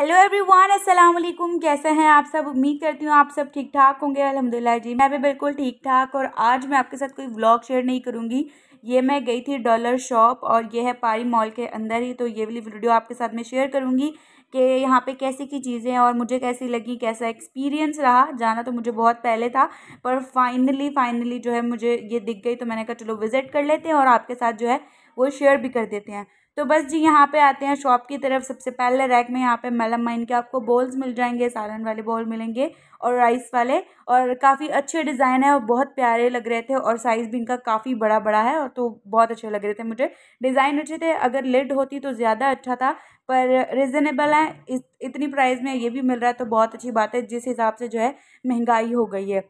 hello everyone अस्सलाम वालेकुम कैसे हैं आप सब उम्मीद करती हूँ आप सब ठीक ठाक होंगे अल्हम्दुलिल्लाह जी मैं भी बिल्कुल ठीक ठाक और आज मैं आपके साथ कोई व्लॉग शेयर नहीं करूँगी ये मैं गई थी डॉलर शॉप और ये है पारी मॉल के अंदर ही तो ये वाली वीडियो आपके साथ मैं शेयर करूँगी कि यहाँ पे कैसी की चीज़ें और मुझे कैसी लगी कैसा एक्सपीरियंस रहा जाना तो मुझे बहुत पहले था पर फाइनली फाइनली जो है मुझे ये दिख गई तो मैंने कहा चलो विज़िट कर लेते हैं और आपके साथ जो है वो शेयर भी कर देते हैं तो बस जी यहाँ पे आते हैं शॉप की तरफ सबसे पहले रैक में यहाँ पे मलम माइन के आपको बॉल्स मिल जाएंगे सालन वाले बॉल मिलेंगे और राइस वाले और काफ़ी अच्छे डिज़ाइन है और बहुत प्यारे लग रहे थे और साइज़ भी इनका काफ़ी बड़ा बड़ा है और तो बहुत अच्छे लग रहे थे मुझे डिज़ाइन अच्छे थे अगर लिड होती तो ज़्यादा अच्छा था पर रिजनेबल है इतनी प्राइस में ये भी मिल रहा है तो बहुत अच्छी बात है जिस हिसाब से जो है महंगाई हो गई है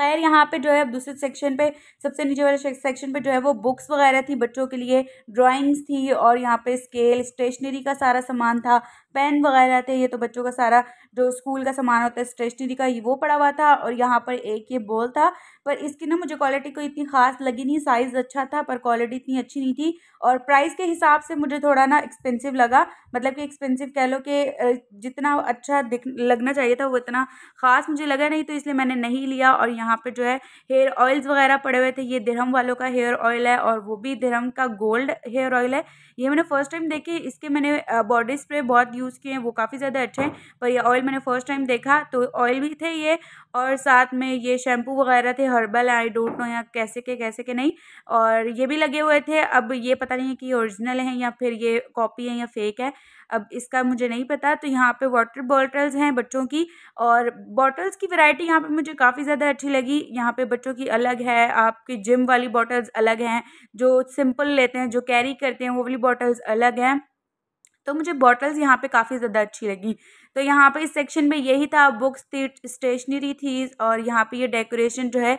खैर यहाँ पे जो है अब दूसरे सेक्शन पे सबसे नीचे वाले सेक्शन पे जो है वो बुक्स वगैरह थी बच्चों के लिए ड्राइंग्स थी और यहाँ पे स्केल स्टेशनरी का सारा सामान था पेन वगैरह थे ये तो बच्चों का सारा जो स्कूल का सामान होता है स्टेशनरी का ये वो पड़ा हुआ था और यहाँ पर एक ये बॉल था पर इसकी ना मुझे क्वालिटी कोई इतनी खास लगी नहीं साइज़ अच्छा था पर क्वालिटी इतनी अच्छी नहीं थी और प्राइस के हिसाब से मुझे थोड़ा ना एक्सपेंसिव लगा मतलब कि एक्सपेंसिव कह लो कि जितना अच्छा दिख लगना चाहिए था वो इतना ख़ास मुझे लगा नहीं तो इसलिए मैंने नहीं लिया और यहाँ पर जो है हेयर ऑयल्स वगैरह पड़े हुए थे ये धरम वालों का हेयर ऑयल है और वो भी धरम का गोल्ड हेयर ऑयल है ये मैंने फर्स्ट टाइम देखी इसके मैंने बॉडी स्प्रे बहुत यूज़ यूज़ किए हैं वो काफ़ी ज़्यादा अच्छे हैं पर ये ऑयल मैंने फ़र्स्ट टाइम देखा तो ऑयल भी थे ये और साथ में ये शैम्पू वगैरह थे हर्बल आई डोंट नो या कैसे के कैसे के नहीं और ये भी लगे हुए थे अब ये पता नहीं है कि ये ओरिजिनल हैं या फिर ये कॉपी है या फेक है अब इसका मुझे नहीं पता तो यहाँ पे वाटर बॉटल्स हैं बच्चों की और बॉटल्स की वैरायटी यहाँ पे मुझे काफ़ी ज़्यादा अच्छी लगी यहाँ पे बच्चों की अलग है आपकी जिम वाली बॉटल्स अलग हैं जो सिंपल लेते हैं जो कैरी करते हैं वो वाली बॉटल्स अलग हैं तो मुझे बॉटल्स यहाँ पे काफ़ी ज़्यादा अच्छी लगी तो यहाँ पे इस सेक्शन में यही था बुक्स थी स्टेशनरी थी और यहाँ पे ये डेकोरेशन जो है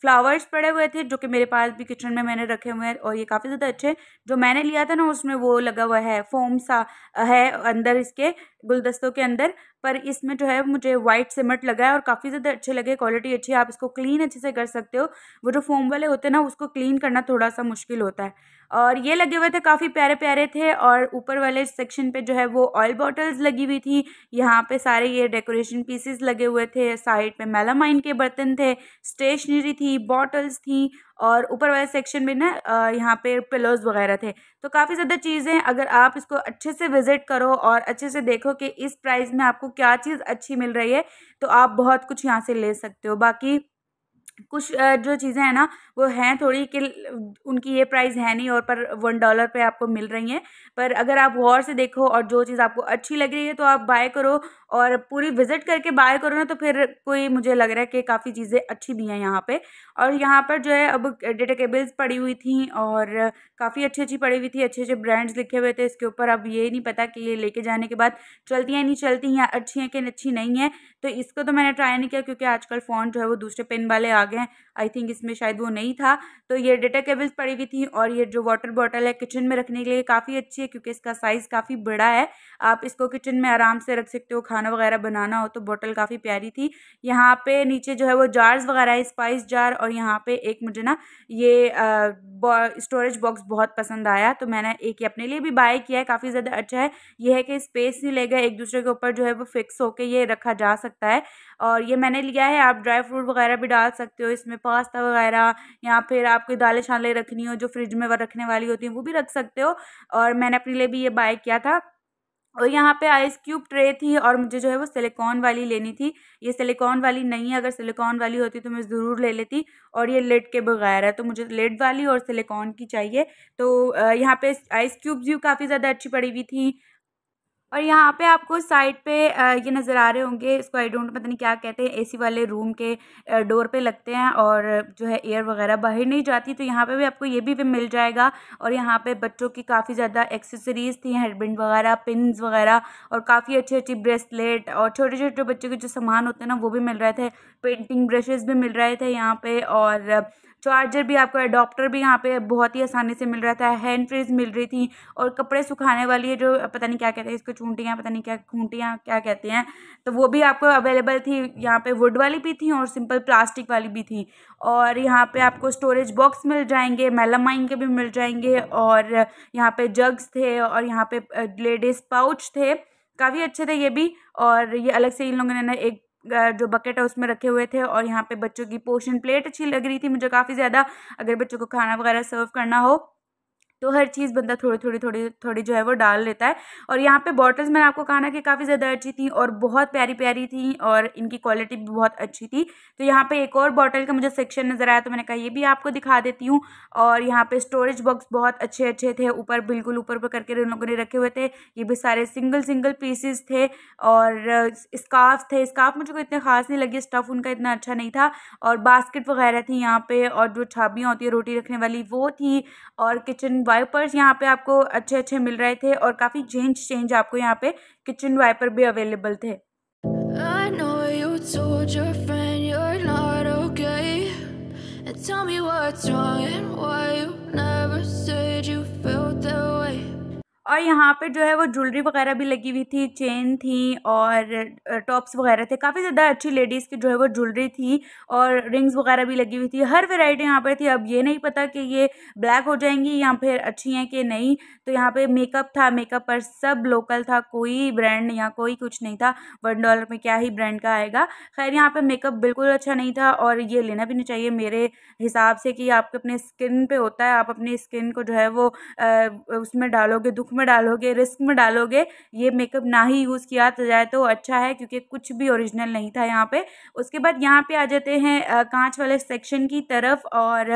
फ्लावर्स पड़े हुए थे जो कि मेरे पास भी किचन में मैंने रखे हुए हैं और ये काफ़ी ज़्यादा अच्छे जो मैंने लिया था ना उसमें वो लगा हुआ है फोम सा है अंदर इसके गुलदस्तों के अंदर पर इसमें जो है मुझे वाइट सीमेंट लगा है और काफ़ी ज़्यादा अच्छे लगे क्वालिटी अच्छी है आप इसको क्लीन अच्छे से कर सकते हो वो जो फोम वाले होते हैं ना उसको क्लीन करना थोड़ा सा मुश्किल होता है और ये लगे हुए थे काफ़ी प्यारे प्यारे थे और ऊपर वाले सेक्शन पे जो है वो ऑयल बॉटल्स लगी हुई थी यहाँ पे सारे ये डेकोरेशन पीसेस लगे हुए थे साइड पे मेलामाइन के बर्तन थे स्टेशनरी थी बॉटल्स थी और ऊपर वाले सेक्शन में ना यहाँ पे पिलोज वगैरह थे तो काफ़ी ज़्यादा चीज़ें अगर आप इसको अच्छे से विज़िट करो और अच्छे से देखो कि इस प्राइस में आपको क्या चीज़ अच्छी मिल रही है तो आप बहुत कुछ यहाँ से ले सकते हो बाकी कुछ जो चीज़ें हैं ना वो हैं थोड़ी कि उनकी ये प्राइस है नहीं और पर वन डॉलर पे आपको मिल रही हैं पर अगर आप गौर से देखो और जो चीज़ आपको अच्छी लग रही है तो आप बाय करो और पूरी विज़िट करके बाय करो ना तो फिर कोई मुझे लग रहा है कि काफ़ी चीज़ें अच्छी भी हैं यहाँ पे और यहाँ पर जो है अब डेटा केबल्स पड़ी हुई थी और काफ़ी अच्छी अच्छी पड़ी हुई थी अच्छे अच्छे ब्रांड्स लिखे हुए थे इसके ऊपर अब ये नहीं पता कि ये लेके जाने के बाद चलती हैं नहीं चलती हैं अच्छी हैं कि अच्छी नहीं है तो इसको तो मैंने ट्राई नहीं किया क्योंकि आजकल फ़ोन जो है वो दूसरे पेन वाले आ गए हैं आई थिंक इसमें शायद वो नहीं था तो ये डेटा केबल्स पड़ी हुई थी और ये जो वाटर बॉटल है किचन में रखने के लिए काफ़ी अच्छी है क्योंकि इसका साइज़ काफ़ी बड़ा है आप इसको किचन में आराम से रख सकते हो खाना वगैरह बनाना हो तो बॉटल काफ़ी प्यारी थी यहाँ पे नीचे जो है वो जार्स वगैरह है स्पाइस जार और यहाँ पे एक मुझे ना ये स्टोरेज बॉक्स बहुत पसंद आया तो मैंने एक ही अपने लिए भी बाय किया है काफ़ी ज़्यादा अच्छा है यह है कि स्पेस नहीं लेगा एक दूसरे के ऊपर जो है वो फिक्स होकर ये रखा जा सकता है और ये मैंने लिया है आप ड्राई फ्रूट वगैरह भी डाल सकते हो इसमें पास्ता वगैरह या फिर आपकी दालें शालें रखनी हो जो फ्रिज में रखने वाली होती हैं वो भी रख सकते हो और मैंने अपने लिए भी ये बाय किया था और यहाँ पे आइस क्यूब ट्रे थी और मुझे जो है वो सिलिकॉन वाली लेनी थी ये सिलिकॉन वाली नहीं है अगर सिलिकॉन वाली होती तो मैं ज़रूर ले लेती और ये लेड के बगैर है तो मुझे लेड वाली और सिलिकॉन की चाहिए तो यहाँ पे आइस क्यूब्स भी काफ़ी ज़्यादा अच्छी पड़ी हुई थी और यहाँ पे आपको साइड पे ये नज़र आ रहे होंगे इसको आई डोंट पता नहीं क्या कहते हैं एसी वाले रूम के डोर पे लगते हैं और जो है एयर वगैरह बाहर नहीं जाती तो यहाँ पे भी आपको ये भी मिल जाएगा और यहाँ पे बच्चों की काफ़ी ज़्यादा एक्सेसरीज़ थी हेडबिंड वगैरह पिन वगैरह और काफ़ी अच्छी अच्छी ब्रेसलेट और छोटे छोटे बच्चों के जो सामान होते हैं ना वो भी मिल रहे थे पेंटिंग ब्रशेज़ भी मिल रहे थे यहाँ पर और चार्जर तो भी आपको अडोप्टर भी यहाँ पे बहुत ही आसानी से मिल रहा था हैंड फ्रीज मिल रही थी और कपड़े सुखाने वाली है जो पता नहीं क्या कहते हैं इसको चूंटियाँ पता नहीं क्या खूंटियाँ क्या कहते हैं तो वो भी आपको अवेलेबल थी यहाँ पे वुड वाली भी थी और सिंपल प्लास्टिक वाली भी थी और यहाँ पे आपको स्टोरेज बॉक्स मिल जाएंगे मेलामाइन के भी मिल जाएंगे और यहाँ पे जग्स थे और यहाँ पे लेडीज़ पाउच थे काफ़ी अच्छे थे ये भी और ये अलग से इन लोगों ने ना एक जो बकेट है उसमें रखे हुए थे और यहाँ पे बच्चों की पोशन प्लेट अच्छी लग रही थी मुझे काफ़ी ज़्यादा अगर बच्चों को खाना वगैरह सर्व करना हो तो हर चीज़ बंदा थोड़ी थोड़ी थोड़ी थोड़ी जो है वो डाल लेता है और यहाँ पे बॉटल्स मैंने आपको कहा ना कि काफ़ी ज़्यादा अच्छी थी और बहुत प्यारी प्यारी थी और इनकी क्वालिटी भी बहुत अच्छी थी तो यहाँ पे एक और बॉटल का मुझे सेक्शन नज़र आया तो मैंने कहा ये भी आपको दिखा देती हूँ और यहाँ पर स्टोरेज बॉक्स बहुत अच्छे अच्छे थे ऊपर बिल्कुल ऊपर पर करके उन लोगों ने रखे हुए थे ये भी सारे सिंगल सिंगल पीसेस थे और स्काफ थे स्काफ मुझे कोई इतने खास नहीं लगे स्टफ़ उनका इतना अच्छा नहीं था और बास्केट वगैरह थी यहाँ पे और जो छाबियाँ होती है रोटी रखने वाली वो थी और किचन वाइपर्स यहाँ पे आपको अच्छे अच्छे मिल रहे थे और काफ़ी चेंज चेंज आपको यहाँ पे किचन वाइपर भी अवेलेबल थे Tell me what's wrong and why you never said you और यहाँ पे जो है वो ज्वेलरी वगैरह भी लगी हुई थी चेन थी और टॉप्स वगैरह थे काफ़ी ज़्यादा अच्छी लेडीज़ की जो है वो ज्वेलरी थी और रिंग्स वगैरह भी लगी हुई थी हर वेराइटी यहाँ पे थी अब ये नहीं पता कि ये ब्लैक हो जाएंगी या फिर अच्छी हैं कि नहीं तो यहाँ पे मेकअप था मेकअप पर सब लोकल था कोई ब्रांड या कोई कुछ नहीं था वन डॉलर में क्या ही ब्रांड का आएगा खैर यहाँ पर मेकअप बिल्कुल अच्छा नहीं था और ये लेना भी नहीं चाहिए मेरे हिसाब से कि आपके अपने स्किन पे होता है आप अपनी स्किन को जो है वो उसमें डालोगे दुख में में डालोगे रिस्क में डालोगे ये मेकअप ना ही यूज़ किया तो जाए तो अच्छा है क्योंकि कुछ भी ओरिजिनल नहीं था यहाँ पे उसके बाद यहाँ पे आ जाते हैं कांच वाले सेक्शन की तरफ और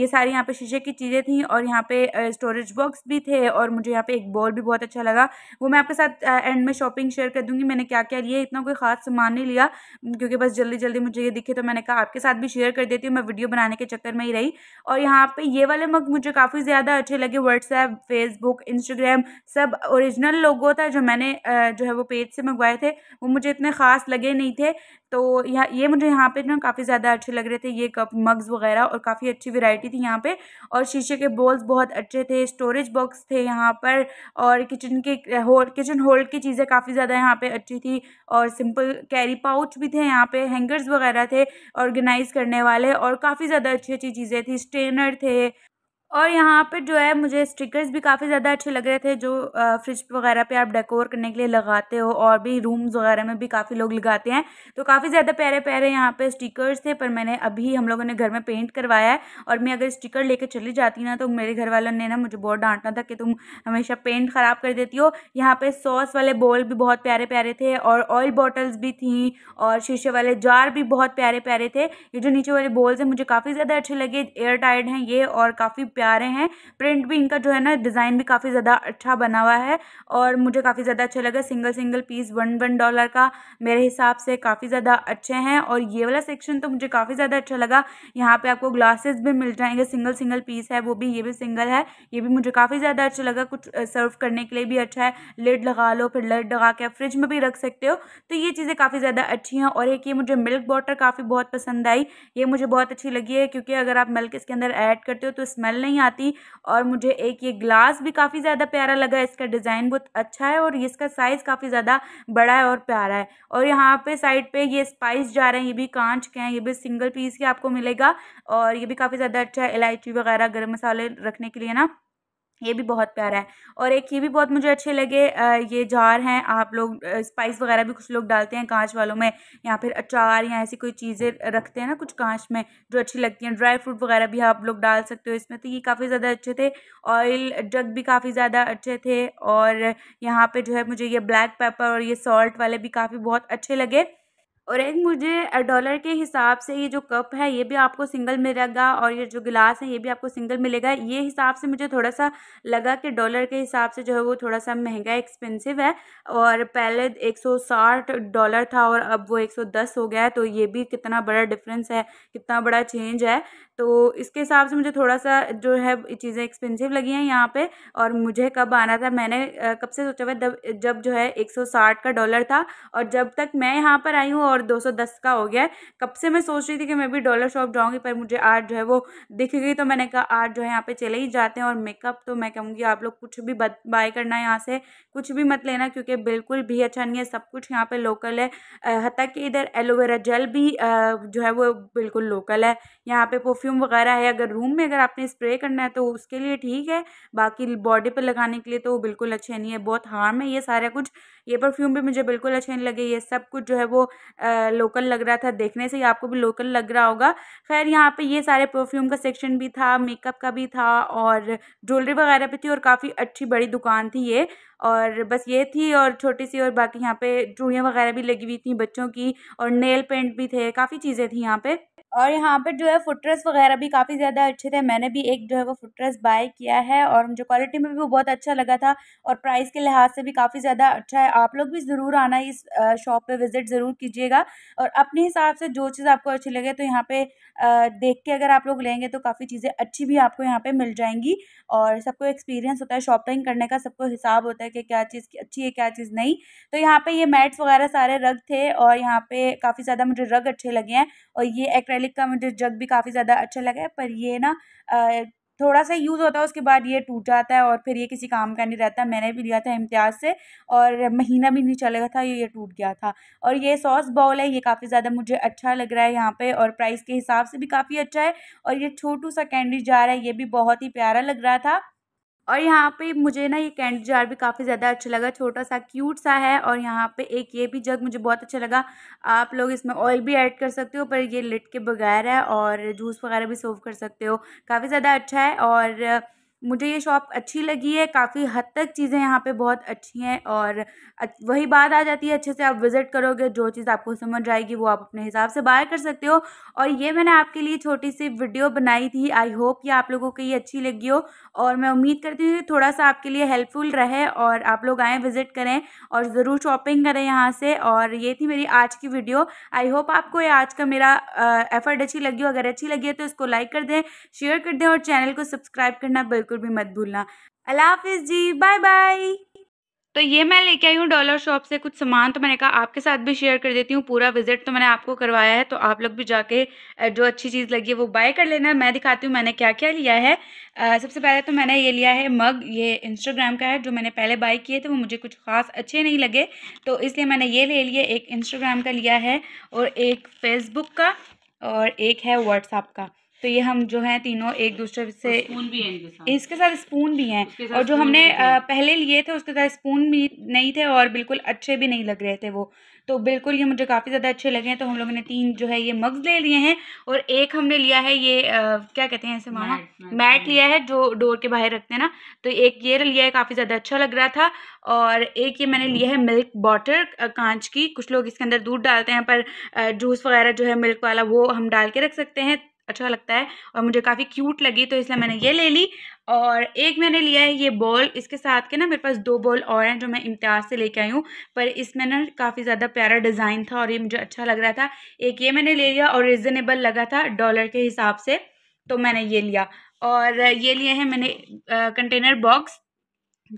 ये सारी यहाँ पे शीशे की चीज़ें थी और यहाँ पे स्टोरेज बॉक्स भी थे और मुझे यहाँ पे एक बॉल भी बहुत अच्छा लगा वो मैं आपके साथ एंड में शॉपिंग शेयर कर दूँगी मैंने क्या क्या लिए इतना कोई ख़ास सामान नहीं लिया क्योंकि बस जल्दी जल्दी मुझे ये दिखे तो मैंने कहा आपके साथ भी शेयर कर देती हूँ मैं वीडियो बनाने के चक्कर में ही रही और यहाँ पर ये वाले मग मुझे काफ़ी ज़्यादा अच्छे लगे व्हाट्सएप फेसबुक इंस्टाग्राम सब ओरिजिनल लोगो था जो मैंने जो है वो पेज से मंगवाए थे वो मुझे इतने ख़ास लगे नहीं थे तो यहाँ ये मुझे यहाँ पे ना काफ़ी ज़्यादा अच्छे लग रहे थे ये कप मग्स वगैरह और काफ़ी अच्छी वैरायटी थी यहाँ पे और शीशे के बोल्स बहुत अच्छे थे स्टोरेज बॉक्स थे यहाँ पर और किचन के होल्ड किचन होल्ड की चीज़ें काफ़ी ज़्यादा यहाँ पर अच्छी थी और सिंपल कैरी पाउच भी थे यहाँ पर हैंगर्स वगैरह थे ऑर्गेनाइज़ करने वाले और काफ़ी ज़्यादा अच्छी अच्छी चीज़ें थी स्टेनर थे और यहाँ पे जो है मुझे स्टिकर्स भी काफ़ी ज़्यादा अच्छे लग रहे थे जो फ्रिज वगैरह पे आप डेकोर करने के लिए लगाते हो और भी रूम्स वगैरह में भी काफ़ी लोग लगाते हैं तो काफ़ी ज़्यादा प्यारे प्यारे यहाँ पे स्टिकर्स थे पर मैंने अभी हम लोगों ने घर में पेंट करवाया है और मैं अगर स्टिकर लेके चली जाती ना तो मेरे घर वालों ने ना मुझे बहुत डांटना था कि तुम हमेशा पेंट ख़राब कर देती हो यहाँ पर सॉस वाले बोल भी बहुत प्यारे प्यारे थे और ऑयल बॉटल्स भी थी और शीशे वाले जार भी बहुत प्यारे प्यारे थे ये जो नीचे वाले बोल्स हैं मुझे काफ़ी ज़्यादा अच्छे लगे एयर टाइड हैं ये और काफ़ी प्यारे हैं प्रिंट भी इनका जो है ना डिज़ाइन भी काफ़ी ज़्यादा अच्छा बना हुआ है और मुझे काफ़ी ज़्यादा अच्छा लगा single single piece one one dollar का मेरे हिसाब से काफ़ी ज़्यादा अच्छे हैं और ये वाला सेक्शन तो मुझे काफ़ी ज़्यादा अच्छा लगा यहाँ पर आपको ग्लासेस भी मिल जाएंगे सिंगल सिंगल पीस है वो भी ये भी सिंगल है ये भी मुझे काफ़ी ज़्यादा अच्छा लगा कुछ सर्व करने के लिए भी अच्छा है लेड लगा लो फिर लेड लगा के आप फ्रिज में भी रख सकते हो तो ये चीज़ें काफ़ी ज़्यादा अच्छी हैं और एक ये मुझे मिल्क बॉटर काफ़ी बहुत पसंद आई ये मुझे बहुत अच्छी लगी है क्योंकि अगर आप मिल्क इसके अंदर ऐड करते हो तो स्मेल नहीं नहीं आती और मुझे एक ये ग्लास भी काफ़ी ज़्यादा प्यारा लगा इसका डिज़ाइन बहुत अच्छा है और इसका साइज़ काफ़ी ज़्यादा बड़ा है और प्यारा है और यहाँ पे साइड पे ये स्पाइस जा रहे हैं ये भी कांच के हैं ये भी सिंगल पीस ही आपको मिलेगा और ये भी काफ़ी ज़्यादा अच्छा है इलायची वगैरह गर्म मसाले रखने के लिए ना ये भी बहुत प्यारा है और एक ये भी बहुत मुझे अच्छे लगे ये जार हैं आप लोग स्पाइस वगैरह भी कुछ लोग डालते हैं कांच वालों में या फिर अचार या ऐसी कोई चीज़ें रखते हैं ना कुछ कांच में जो अच्छी लगती हैं ड्राई फ्रूट वगैरह भी आप लोग डाल सकते हो इसमें तो ये काफ़ी ज़्यादा अच्छे थे ऑयल जग भी काफ़ी ज़्यादा अच्छे थे और यहाँ पर जो है मुझे ये ब्लैक पेपर और ये सॉल्ट वाले भी काफ़ी बहुत अच्छे लगे और एक मुझे डॉलर के हिसाब से ये जो कप है ये भी आपको सिंगल मिलेगा और ये जो गिलास है ये भी आपको सिंगल मिलेगा ये हिसाब से मुझे थोड़ा सा लगा कि डॉलर के हिसाब से जो है वो थोड़ा सा महंगा एक्सपेंसिव है और पहले एक सौ साठ डॉलर था और अब वो एक सौ दस हो गया है तो ये भी कितना बड़ा डिफरेंस है कितना बड़ा चेंज है तो इसके हिसाब से मुझे थोड़ा सा जो है चीज़ें एक्सपेंसिव लगी हैं यहाँ पर और मुझे कब आना था मैंने कब से सोचा हुआ जब जो है एक सौ साठ का डॉलर था और जब तक मैं यहाँ पर आई हूँ और 210 का हो गया है कब से मैं सोच रही थी कि मैं भी डॉलर शॉप जाऊँगी पर मुझे आज जो है वो दिख गई तो मैंने कहा आज जो है यहाँ पे चले ही जाते हैं और मेकअप तो मैं कहूँगी आप लोग कुछ भी बाय करना यहाँ से कुछ भी मत लेना क्योंकि बिल्कुल भी अच्छा नहीं है सब कुछ यहाँ पर लोकल है हती कि इधर एलोवेरा जेल भी जो है वो बिल्कुल लोकल है यहाँ पर परफ्यूम वगैरह है अगर रूम में अगर आपने स्प्रे करना है तो उसके लिए ठीक है बाकी बॉडी पर लगाने के लिए तो बिल्कुल अच्छे नहीं है बहुत हार्म है ये सारा कुछ ये परफ्यूम भी मुझे बिल्कुल अच्छे नहीं लगे ये सब कुछ जो है वो लोकल लग रहा था देखने से ही आपको भी लोकल लग रहा होगा खैर यहाँ पे ये सारे परफ्यूम का सेक्शन भी था मेकअप का भी था और ज्वेलरी वगैरह भी थी और काफ़ी अच्छी बड़ी दुकान थी ये और बस ये थी और छोटी सी और बाकी यहाँ पे चूड़ियाँ वगैरह भी लगी हुई थी बच्चों की और नेल पेंट भी थे काफ़ी चीज़ें थी यहाँ पर और यहाँ पर जो है फुटरेस वगैरह भी काफ़ी ज़्यादा अच्छे थे मैंने भी एक जो है वो फुटरेस बाय किया है और मुझे क्वालिटी में भी वो बहुत अच्छा लगा था और प्राइस के लिहाज से भी काफ़ी ज़्यादा अच्छा है आप लोग भी ज़रूर आना इस शॉप पे विज़िट ज़रूर कीजिएगा और अपने हिसाब से जो चीज़ आपको अच्छी लगे तो यहाँ पे देख के अगर आप लोग लेंगे तो काफ़ी चीज़ें अच्छी भी आपको यहाँ पर मिल जाएंगी और सबको एक्सपीरियंस होता है शॉपिंग करने का सबको हिसाब होता है कि क्या चीज़ अच्छी है क्या चीज़ नहीं तो यहाँ पर ये मैट्स वगैरह सारे रग थे और यहाँ पर काफ़ी ज़्यादा मुझे रग अच्छे लगे हैं और ये एक एक्रेलिक का मुझे जग भी काफ़ी ज़्यादा अच्छा लगा है पर ये ना थोड़ा सा यूज़ होता है उसके बाद ये टूट जाता है और फिर ये किसी काम का नहीं रहता मैंने भी लिया था इम्तियाज़ से और महीना भी नहीं चलेगा था ये टूट गया था और ये सॉस बाउल है ये काफ़ी ज़्यादा मुझे अच्छा लग रहा है यहाँ पे और प्राइस के हिसाब से भी काफ़ी अच्छा है और ये छोटू सा कैंडी जार है ये भी बहुत ही प्यारा लग रहा था और यहाँ पे मुझे ना ये कैंडी जार भी काफ़ी ज़्यादा अच्छा लगा छोटा सा क्यूट सा है और यहाँ पे एक ये भी जग मुझे बहुत अच्छा लगा आप लोग इसमें ऑयल भी ऐड कर सकते हो पर ये लिट के बगैर है और जूस वगैरह भी सर्व कर सकते हो काफ़ी ज़्यादा अच्छा है और मुझे ये शॉप अच्छी लगी है काफ़ी हद तक चीज़ें यहाँ पे बहुत अच्छी हैं और वही बात आ जाती है अच्छे से आप विज़िट करोगे जो चीज़ आपको समझ आएगी वो आप अपने हिसाब से बाय कर सकते हो और ये मैंने आपके लिए छोटी सी वीडियो बनाई थी आई होप ये आप लोगों को ये अच्छी लगी हो और मैं उम्मीद करती हूँ कि थोड़ा सा आपके लिए हेल्पफुल रहे और आप लोग आएँ विज़िट करें और ज़रूर शॉपिंग करें यहाँ से और ये थी मेरी आज की वीडियो आई होप आपको ये आज का मेरा एफर्ट अच्छी लगी हो अगर अच्छी लगी है तो इसको लाइक कर दें शेयर कर दें और चैनल को सब्सक्राइब करना बिल्कुल बिल्कुल भी मत भूलना अल्लाह हाफिज़ जी बाय बाय तो ये मैं लेके आई हूँ डॉलर शॉप से कुछ सामान तो मैंने कहा आपके साथ भी शेयर कर देती हूँ पूरा विजिट तो मैंने आपको करवाया है तो आप लोग भी जाके जो अच्छी चीज़ लगी है वो बाय कर लेना मैं दिखाती हूँ मैंने क्या क्या लिया है आ, सबसे पहले तो मैंने ये लिया है मग ये इंस्टाग्राम का है जो मैंने पहले बाय किए थे वो मुझे कुछ खास अच्छे नहीं लगे तो इसलिए मैंने ये ले लिया एक इंस्टाग्राम का लिया है और एक फेसबुक का और एक है व्हाट्सअप का तो ये हम जो है तीनों एक दूसरे से स्पून भी हैं इनके साथ इसके साथ स्पून भी हैं और जो हमने पहले लिए थे उसके साथ स्पून भी नहीं थे और बिल्कुल अच्छे भी नहीं लग रहे थे वो तो बिल्कुल ये मुझे काफ़ी ज़्यादा अच्छे लगे हैं तो हम लोगों ने तीन जो है ये मग्स ले लिए हैं और एक हमने लिया है ये आ, क्या कहते हैं ऐसे मामा मैट लिया है जो डोर के बाहर रखते हैं ना तो एक ये लिया है काफ़ी ज़्यादा अच्छा लग रहा था और एक ये मैंने लिया है मिल्क बॉटर कांच की कुछ लोग इसके अंदर दूध डालते हैं पर जूस वगैरह जो है मिल्क वाला वो हम डाल के रख सकते हैं अच्छा लगता है और मुझे काफ़ी क्यूट लगी तो इसलिए मैंने ये ले ली और एक मैंने लिया है ये बॉल इसके साथ के ना मेरे पास दो बॉल और हैं जो मैं इम्तियाज़ से लेके आई हूँ पर इसमें ना काफ़ी ज़्यादा प्यारा डिज़ाइन था और ये मुझे अच्छा लग रहा था एक ये मैंने ले लिया और रिजनेबल लगा था डॉलर के हिसाब से तो मैंने ये लिया और ये लिए हैं मैंने कंटेनर बॉक्स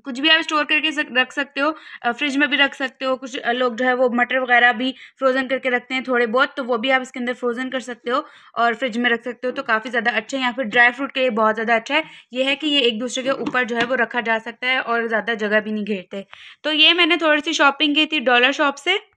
कुछ भी आप स्टोर करके रख सकते हो फ्रिज में भी रख सकते हो कुछ लोग जो है वो मटर वगैरह भी फ्रोज़न करके रखते हैं थोड़े बहुत तो वो भी आप इसके अंदर फ्रोज़न कर सकते हो और फ्रिज में रख सकते हो तो काफ़ी ज़्यादा अच्छा है या फिर ड्राई फ्रूट के लिए बहुत ज़्यादा अच्छा है ये है कि ये एक दूसरे के ऊपर जो है वो रखा जा सकता है और ज़्यादा जगह भी नहीं घेरते तो ये मैंने थोड़ी सी शॉपिंग की थी डॉलर शॉप से